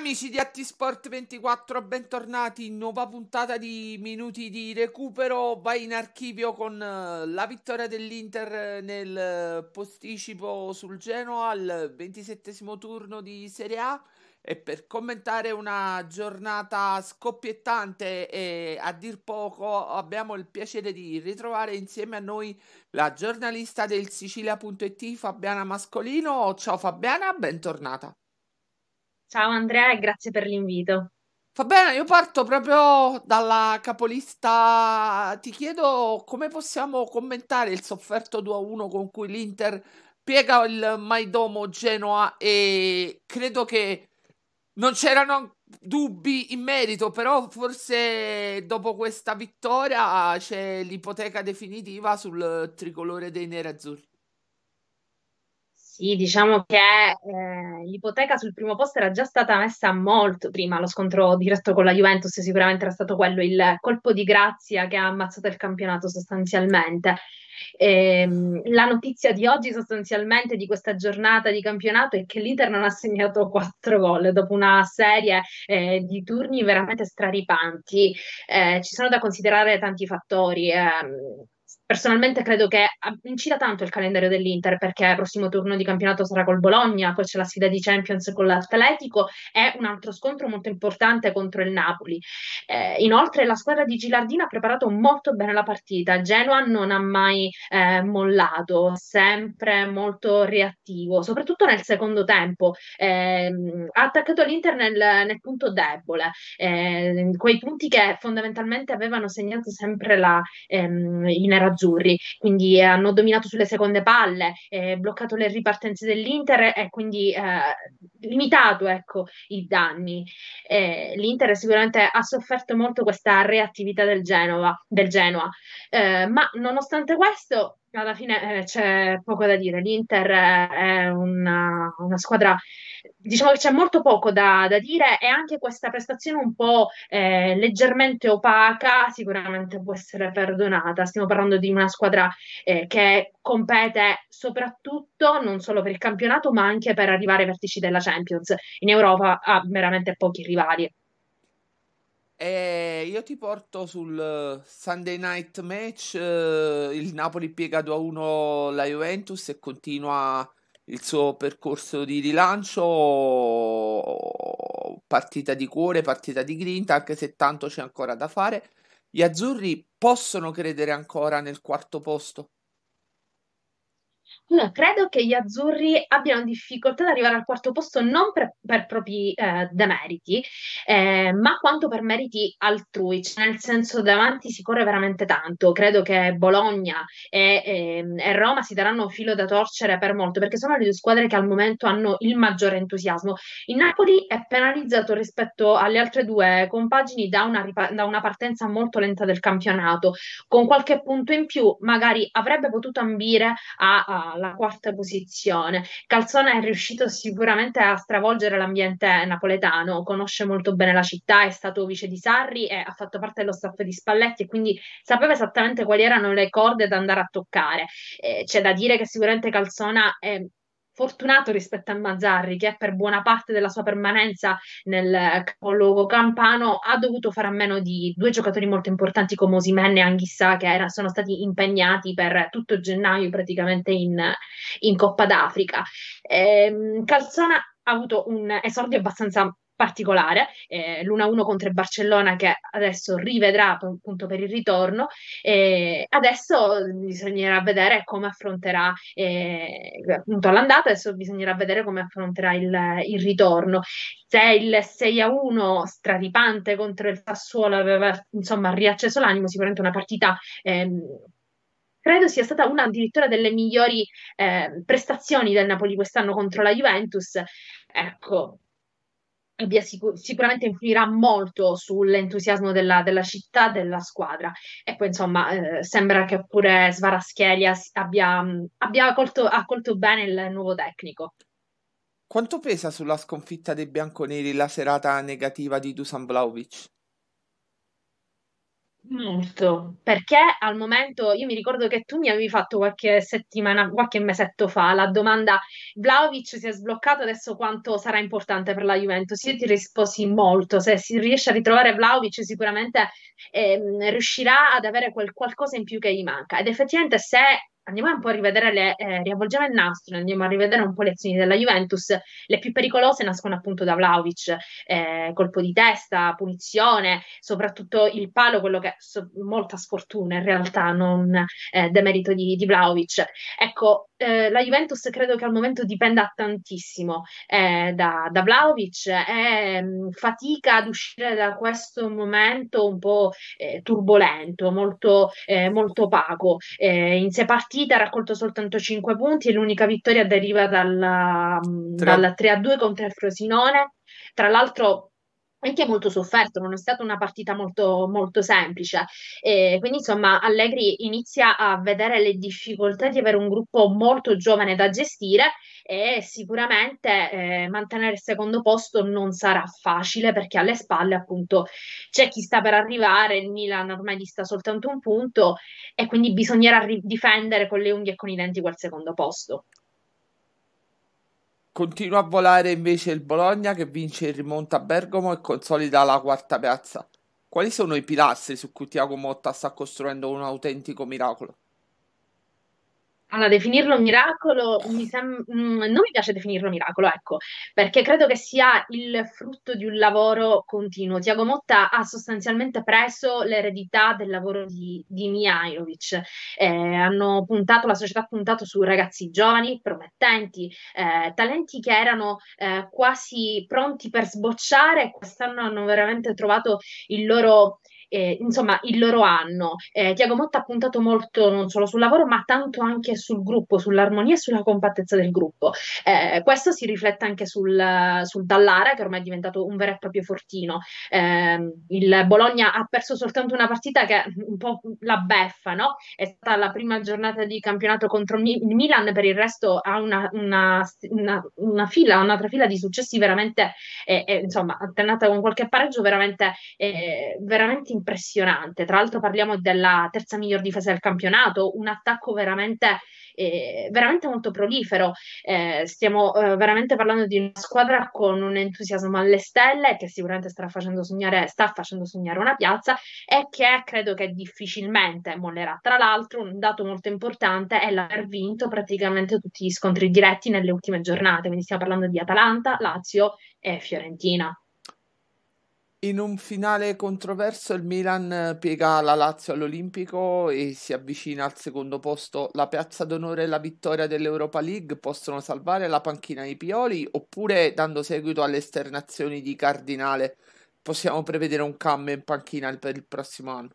Amici di Attisport 24, bentornati in nuova puntata di Minuti di Recupero. Vai in archivio con eh, la vittoria dell'Inter eh, nel eh, posticipo sul Genoa al 27 turno di Serie A e per commentare una giornata scoppiettante e a dir poco abbiamo il piacere di ritrovare insieme a noi la giornalista del Sicilia.it Fabiana Mascolino. Ciao Fabiana, bentornata. Ciao Andrea e grazie per l'invito. Va bene, io parto proprio dalla capolista. Ti chiedo come possiamo commentare il sofferto 2-1 con cui l'Inter piega il Maidomo Genoa e credo che non c'erano dubbi in merito, però forse dopo questa vittoria c'è l'ipoteca definitiva sul tricolore dei nerazzurri. Sì, diciamo che eh, l'ipoteca sul primo posto era già stata messa molto prima, lo scontro diretto con la Juventus sicuramente era stato quello, il colpo di grazia che ha ammazzato il campionato sostanzialmente. E, ehm, la notizia di oggi sostanzialmente di questa giornata di campionato è che l'Inter non ha segnato quattro gol dopo una serie eh, di turni veramente straripanti. Eh, ci sono da considerare tanti fattori. Eh, personalmente credo che ah, incida tanto il calendario dell'Inter perché il prossimo turno di campionato sarà col Bologna, poi c'è la sfida di Champions con l'Atletico e un altro scontro molto importante contro il Napoli. Eh, inoltre la squadra di Gilardina ha preparato molto bene la partita, Genoa non ha mai eh, mollato, sempre molto reattivo, soprattutto nel secondo tempo. Eh, ha attaccato l'Inter nel, nel punto debole, ehm, quei punti che fondamentalmente avevano segnato sempre la, ehm, in nerazzurri, quindi eh, hanno dominato sulle seconde palle, eh, bloccato le ripartenze dell'Inter e quindi eh, limitato ecco, i danni. Eh, L'Inter sicuramente ha sofferto molto questa reattività del Genova, del Genoa, eh, ma nonostante questo alla fine eh, c'è poco da dire, l'Inter eh, è una, una squadra diciamo che c'è molto poco da, da, dire e anche questa prestazione un po' eh, leggermente opaca sicuramente può essere perdonata. Stiamo parlando di una squadra eh, che compete soprattutto non solo per il campionato ma anche per arrivare ai vertici della Champions. In Europa ha veramente pochi rivali. E io ti porto sul eh, Sunday night match. Eh, il Napoli piega 2-1 a la Juventus e continua il suo percorso di rilancio. Partita di cuore, partita di grinta, anche se tanto c'è ancora da fare. Gli azzurri possono credere ancora nel quarto posto? No, credo che gli azzurri abbiano difficoltà ad arrivare al quarto posto non per, per propri eh, demeriti, eh, ma quanto per meriti altrui, cioè, nel senso davanti si corre veramente tanto. Credo che Bologna e, e, ehm, e, Roma si daranno filo da torcere per molto, perché sono le due squadre che al momento hanno il maggiore entusiasmo. Il Napoli è penalizzato rispetto alle altre due compagini da una, ripa- da una partenza molto lenta del campionato, con qualche punto in più magari avrebbe potuto ambire a, a alla quarta posizione. Calzona è riuscito sicuramente a stravolgere l'ambiente napoletano, conosce molto bene la città, è stato vice di Sarri e ha fatto parte dello staff di Spalletti e quindi sapeva esattamente quali erano le corde da andare a toccare. Eh, c'è da dire che sicuramente Calzona è fortunato rispetto a Mazzarri, che per buona parte della sua permanenza nel eh, capoluogo campano ha dovuto fare a meno di due giocatori molto importanti come Osimen e Anghissà, che era, sono stati impegnati per tutto gennaio praticamente in, in Coppa d'Africa. Ehm, Calzona ha avuto un esordio abbastanza particolare, eh, l'1-1 contro il Barcellona che adesso rivedrà appunto per il ritorno e adesso bisognerà vedere come affronterà eh, appunto l'andata, adesso bisognerà vedere come affronterà il, il ritorno. Se il 6-1 stradipante contro il Sassuolo aveva insomma riacceso l'animo, sicuramente una partita ehm, credo sia stata una addirittura delle migliori eh, prestazioni del Napoli quest'anno contro la Juventus. Ecco, sicur- sicuramente influirà molto sull'entusiasmo della, della, città, della squadra. E poi, insomma, eh, sembra che pure Svaraschelia abbia, abbia colto, accolto bene il nuovo tecnico. Quanto pesa sulla sconfitta dei bianconeri la serata negativa di Dusan Vlaovic? Molto, perché al momento io mi ricordo che tu mi avevi fatto qualche settimana, qualche mesetto fa la domanda Vlaovic si è sbloccato adesso quanto sarà importante per la Juventus? Io ti risposi molto, se si riesce a ritrovare Vlaovic sicuramente eh, riuscirà ad avere quel qualcosa in più che gli manca ed effettivamente se andiamo un po' a rivedere le, eh, riavvolgiamo il nastro, andiamo a rivedere un po' le azioni della Juventus, le più pericolose nascono appunto da Vlaovic, eh, colpo di testa, punizione, soprattutto il palo, quello che è so, molta sfortuna in realtà, non eh, demerito di, di Vlaovic. Ecco, eh, la Juventus credo che al momento dipenda tantissimo eh, da, da Vlaovic, eh, mm, fatica ad uscire da questo momento un po' eh, turbolento, molto, eh, molto opaco. Eh, in sei partite partita ha raccolto soltanto 5 punti e l'unica vittoria deriva dalla, 3. dal 3-2 contro il Frosinone. Tra l'altro anche molto sofferto, non è stata una partita molto, molto semplice. E quindi, insomma, Allegri inizia a vedere le difficoltà di avere un gruppo molto giovane da gestire e sicuramente eh, mantenere il secondo posto non sarà facile perché alle spalle appunto c'è chi sta per arrivare, il Milan ormai dista soltanto un punto e quindi bisognerà ri- difendere con le unghie e con i denti quel secondo posto. Continua a volare invece il Bologna che vince il rimonta a Bergamo e consolida la quarta piazza. Quali sono i pilastri su cui Tiago Motta sta costruendo un autentico miracolo? Allora, definirlo miracolo mi sem- mm, non mi piace definirlo miracolo, ecco, perché credo che sia il frutto di un lavoro continuo. Tiago Motta ha sostanzialmente preso l'eredità del lavoro di, di Mijailovic. Eh, puntato, la società ha puntato su ragazzi giovani, promettenti, eh, talenti che erano eh, quasi pronti per sbocciare. e Quest'anno hanno veramente trovato il loro eh, insomma il loro anno. Eh, Tiago Motta ha puntato molto non solo sul lavoro ma tanto anche sul gruppo, sull'armonia e sulla compattezza del gruppo. Eh, questo si riflette anche sul, sul, Dallara che ormai è diventato un vero e proprio fortino. Ehm, il Bologna ha perso soltanto una partita che è un po' la beffa, no? È stata la prima giornata di campionato contro il Milan, per il resto ha una, una, una, una fila, un'altra fila di successi veramente, eh, eh, insomma, alternata con qualche pareggio veramente, eh, veramente impressionante. Tra l'altro parliamo della terza miglior difesa del campionato, un attacco veramente, eh, veramente molto prolifero. Eh, stiamo eh, veramente parlando di una squadra con un entusiasmo alle stelle che sicuramente sta facendo sognare, sta facendo sognare una piazza e che credo che difficilmente mollerà. Tra l'altro un dato molto importante è l'aver vinto praticamente tutti gli scontri diretti nelle ultime giornate, quindi stiamo parlando di Atalanta, Lazio e Fiorentina. In un finale controverso il Milan eh, piega la Lazio all'Olimpico e si avvicina al secondo posto. La piazza d'onore e la vittoria dell'Europa League possono salvare la panchina di Pioli oppure, dando seguito alle esternazioni di Cardinale, possiamo prevedere un cambio in panchina per il prossimo anno.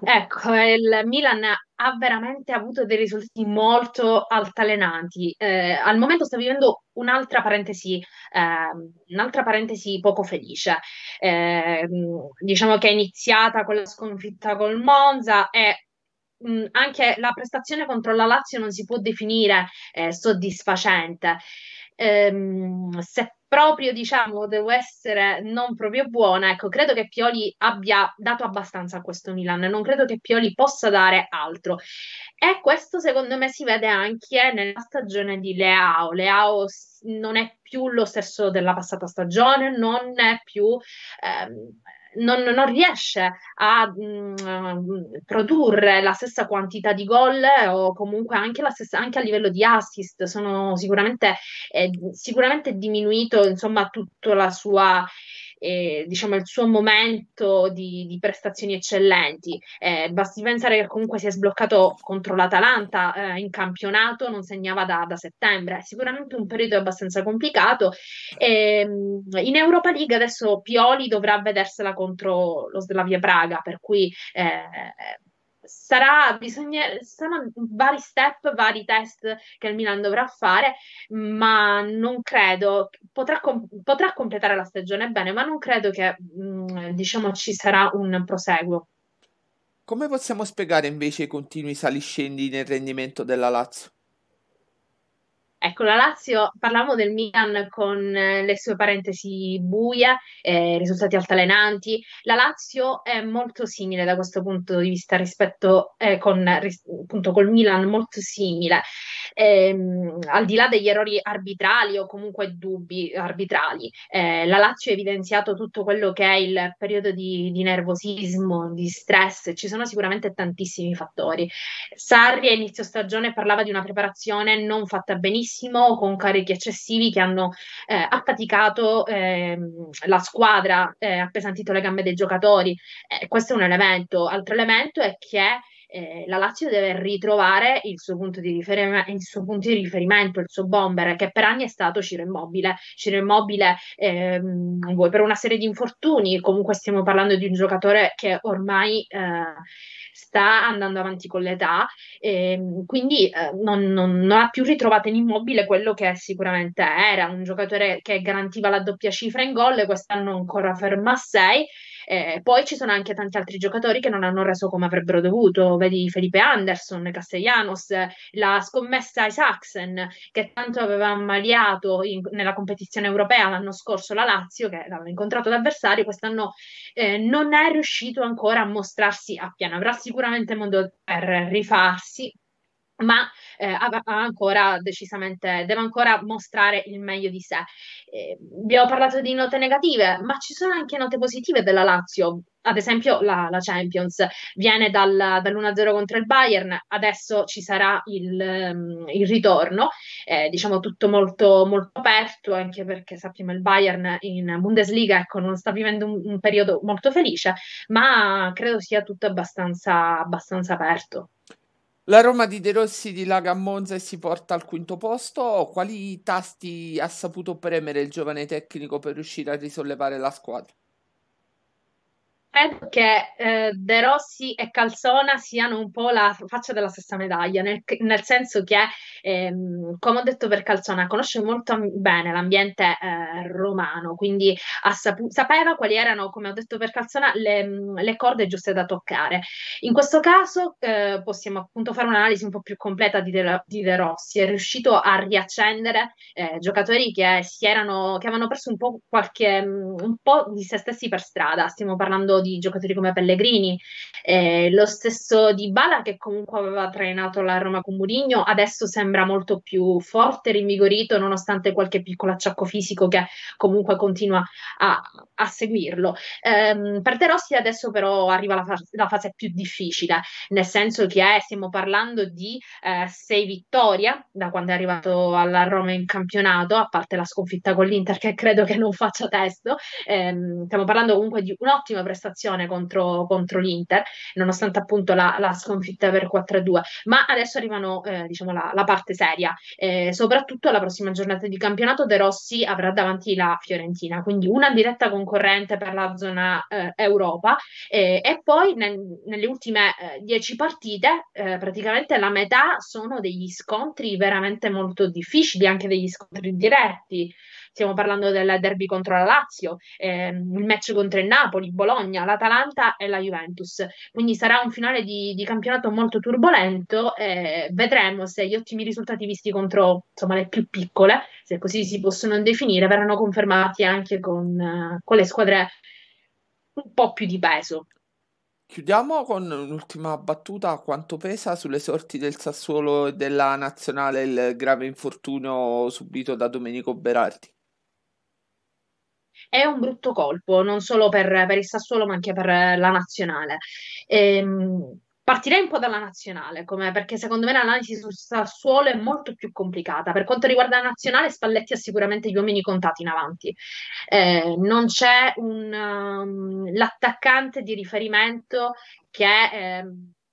Ecco, il Milan ha veramente avuto dei risultati molto altalenanti. Eh, al momento sta vivendo un'altra parentesi, eh, un'altra parentesi poco felice. Eh, diciamo che è iniziata con la sconfitta col Monza e mh, mm, anche la prestazione contro la Lazio non si può definire eh, soddisfacente. Ehm, se proprio diciamo devo essere non proprio buona, ecco, credo che Pioli abbia dato abbastanza a questo Milan, non credo che Pioli possa dare altro. E questo secondo me si vede anche nella stagione di Leao. Leao non è più lo stesso della passata stagione, non è più ehm, non, non, riesce a mh, produrre la stessa quantità di gol eh, o comunque anche, stessa, anche a livello di assist sono sicuramente, eh, sicuramente diminuito insomma tutta la sua eh, diciamo, il suo momento di, di prestazioni eccellenti. Eh, basti pensare che comunque si è sbloccato contro l'Atalanta eh, in campionato, non segnava da, da, settembre, è sicuramente un periodo abbastanza complicato. Ehm, in Europa League adesso Pioli dovrà vedersela contro lo Slavia Praga, per cui eh, sarà, bisogna, saranno vari step, vari test che il Milan dovrà fare, ma non credo, potrà, potrà completare la stagione bene, ma non credo che mh, mm, diciamo ci sarà un proseguo. Come possiamo spiegare invece i continui saliscendi nel rendimento della Lazio? Ecco, la Lazio, parlavamo del Milan con eh, le sue parentesi buie, eh, risultati altalenanti. La Lazio è molto simile da questo punto di vista rispetto eh, con, ris- appunto col Milan, molto simile. Eh, al di là degli errori arbitrali o comunque dubbi arbitrali, eh, la Lazio ha evidenziato tutto quello che è il periodo di, di nervosismo, di stress. Ci sono sicuramente tantissimi fattori. Sarri a inizio stagione parlava di una preparazione non fatta benissimo tantissimo con carichi eccessivi che hanno eh, affaticato eh, la squadra, eh, appesantito le gambe dei giocatori. Eh, questo è un elemento. Altro elemento è che eh, la Lazio deve ritrovare il suo, riferima- il suo, punto di riferimento, il suo bomber, che per anni è stato Ciro Immobile. Ciro Immobile ehm, per una serie di infortuni, comunque stiamo parlando di un giocatore che ormai... Eh, sta andando avanti con l'età, ehm, quindi eh, non, non, non, ha più ritrovato in immobile quello che sicuramente era, un giocatore che garantiva la doppia cifra in gol, quest'anno ancora ferma a 6 eh, poi ci sono anche tanti altri giocatori che non hanno reso come avrebbero dovuto, vedi Felipe Anderson, Castellanos, la scommessa Isaacsen che tanto aveva ammaliato in, nella competizione europea l'anno scorso la Lazio che l'aveva incontrato d'avversario, quest'anno eh, non è riuscito ancora a mostrarsi a piano, avrà sicuramente modo per rifarsi, ma eh, ancora decisamente, deve ancora mostrare il meglio di sé. Eh, abbiamo parlato di note negative, ma ci sono anche note positive della Lazio. Ad esempio, la, la Champions viene dal, dall'1-0 contro il Bayern, adesso ci sarà il, ehm, il ritorno, eh, diciamo tutto molto, molto, aperto, anche perché sappiamo il Bayern in Bundesliga ecco, non sta vivendo un, un periodo molto felice, ma credo sia tutto abbastanza, abbastanza aperto. La Roma di De Rossi dilaga a Monza e si porta al quinto posto. Quali tasti ha saputo premere il giovane tecnico per riuscire a risollevare la squadra? credo che eh, De Rossi e Calzona siano un po' la faccia della stessa medaglia, nel, nel senso che, ehm, come ho detto per Calzona, conosce molto bene l'ambiente eh, romano, quindi sapu- sapeva quali erano, come ho detto per Calzona, le, le corde giuste da toccare. In questo caso eh, possiamo appunto fare un'analisi un po' più completa di De, di De Rossi, è riuscito a riaccendere eh, giocatori che, erano, che, avevano perso un po', qualche, un po' di se stessi per strada, stiamo parlando di di giocatori come Pellegrini, eh, lo stesso di Bala che comunque aveva trainato la Roma con Murigno, adesso sembra molto più forte, rinvigorito, nonostante qualche piccolo acciacco fisico che comunque continua a, a seguirlo. Eh, per De Rossi adesso però arriva la, fa- la, fase più difficile, nel senso che eh, stiamo parlando di eh, sei vittorie da quando è arrivato alla Roma in campionato, a parte la sconfitta con l'Inter che credo che non faccia testo, ehm, stiamo parlando comunque di un'ottima prestazione soddisfazione contro, contro l'Inter, nonostante appunto la, la sconfitta per 4-2. Ma adesso arrivano, eh, diciamo, la, la, parte seria. Eh, soprattutto la prossima giornata di campionato De Rossi avrà davanti la Fiorentina, quindi una diretta concorrente per la zona eh, Europa eh, e poi nel, nelle ultime 10 eh, partite eh, praticamente la metà sono degli scontri veramente molto difficili, anche degli scontri diretti stiamo parlando del derby contro la Lazio, ehm, il match contro il Napoli, Bologna, l'Atalanta e la Juventus. Quindi sarà un finale di, di campionato molto turbolento e eh, vedremo se gli ottimi risultati visti contro insomma, le più piccole, se così si possono definire, verranno confermati anche con, eh, con le squadre un po' più di peso. Chiudiamo con un'ultima battuta. Quanto pesa sulle sorti del Sassuolo e della nazionale il grave infortunio subito da Domenico Berardi? è un brutto colpo, non solo per, per il Sassuolo, ma anche per eh, la nazionale. Ehm, Partirei un po' dalla nazionale, perché secondo me l'analisi sul Sassuolo è molto più complicata. Per quanto riguarda la nazionale, Spalletti ha sicuramente gli uomini contati in avanti. Eh, non c'è un, um, l'attaccante di riferimento che... Eh,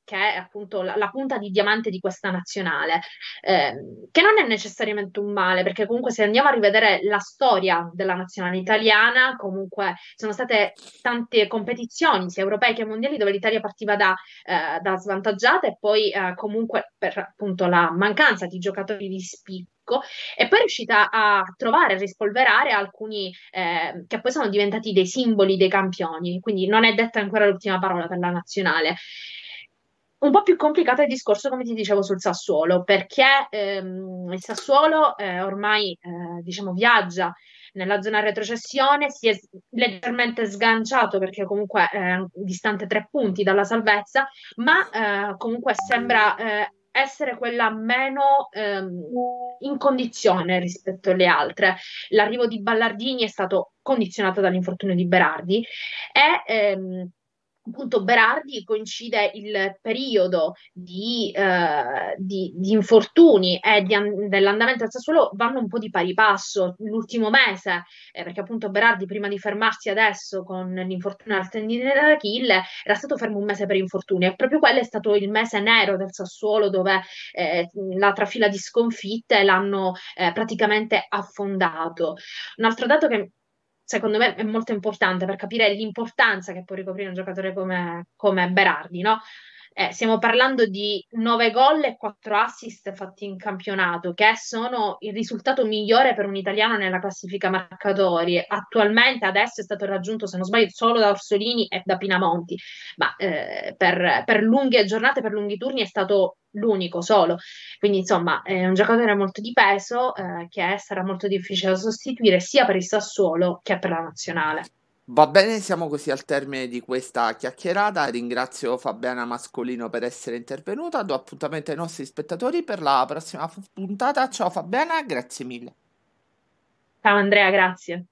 che è appunto la, la, punta di diamante di questa nazionale, eh, che non è necessariamente un male, perché comunque se andiamo a rivedere la storia della nazionale italiana, comunque sono state tante competizioni, sia europee che mondiali, dove l'Italia partiva da, eh, da svantaggiata e poi eh, comunque per appunto la mancanza di giocatori di spicco e poi è riuscita a trovare, a rispolverare alcuni eh, che poi sono diventati dei simboli dei campioni, quindi non è detta ancora l'ultima parola per la nazionale un po' più complicato il discorso, come ti dicevo, sul Sassuolo, perché ehm, il Sassuolo eh, ormai eh, diciamo, viaggia nella zona retrocessione, si è leggermente sganciato perché comunque è eh, distante tre punti dalla salvezza, ma eh, comunque sembra eh, essere quella meno ehm, in condizione rispetto alle altre. L'arrivo di Ballardini è stato condizionato dall'infortunio di Berardi e... Ehm, appunto Berardi coincide il periodo di, eh, di, di infortuni e di dell'andamento del Sassuolo vanno un po' di pari passo l'ultimo mese eh, perché appunto Berardi prima di fermarsi adesso con l'infortunio al tendine d'Achille era stato fermo un mese per infortuni e proprio quello è stato il mese nero del Sassuolo dove eh, la trafila di sconfitte l'hanno eh, praticamente affondato un altro dato che secondo me è molto importante per capire l'importanza che può ricoprire un giocatore come, come Berardi, no? Eh, stiamo parlando di 9 gol e 4 assist fatti in campionato, che sono il risultato migliore per un italiano nella classifica marcatori. Attualmente adesso è stato raggiunto, se non sbaglio, solo da Orsolini e da Pinamonti, ma eh, per, per lunghe giornate, per lunghi turni è stato l'unico solo. Quindi, insomma, è un giocatore molto di peso eh, che sarà molto difficile da sostituire sia per il Sassuolo che per la nazionale. Va bene, siamo così al termine di questa chiacchierata. Ringrazio Fabiana Mascolino per essere intervenuta. Do appuntamento ai nostri spettatori per la prossima puntata. Ciao Fabiana, grazie mille. Ciao Andrea, grazie.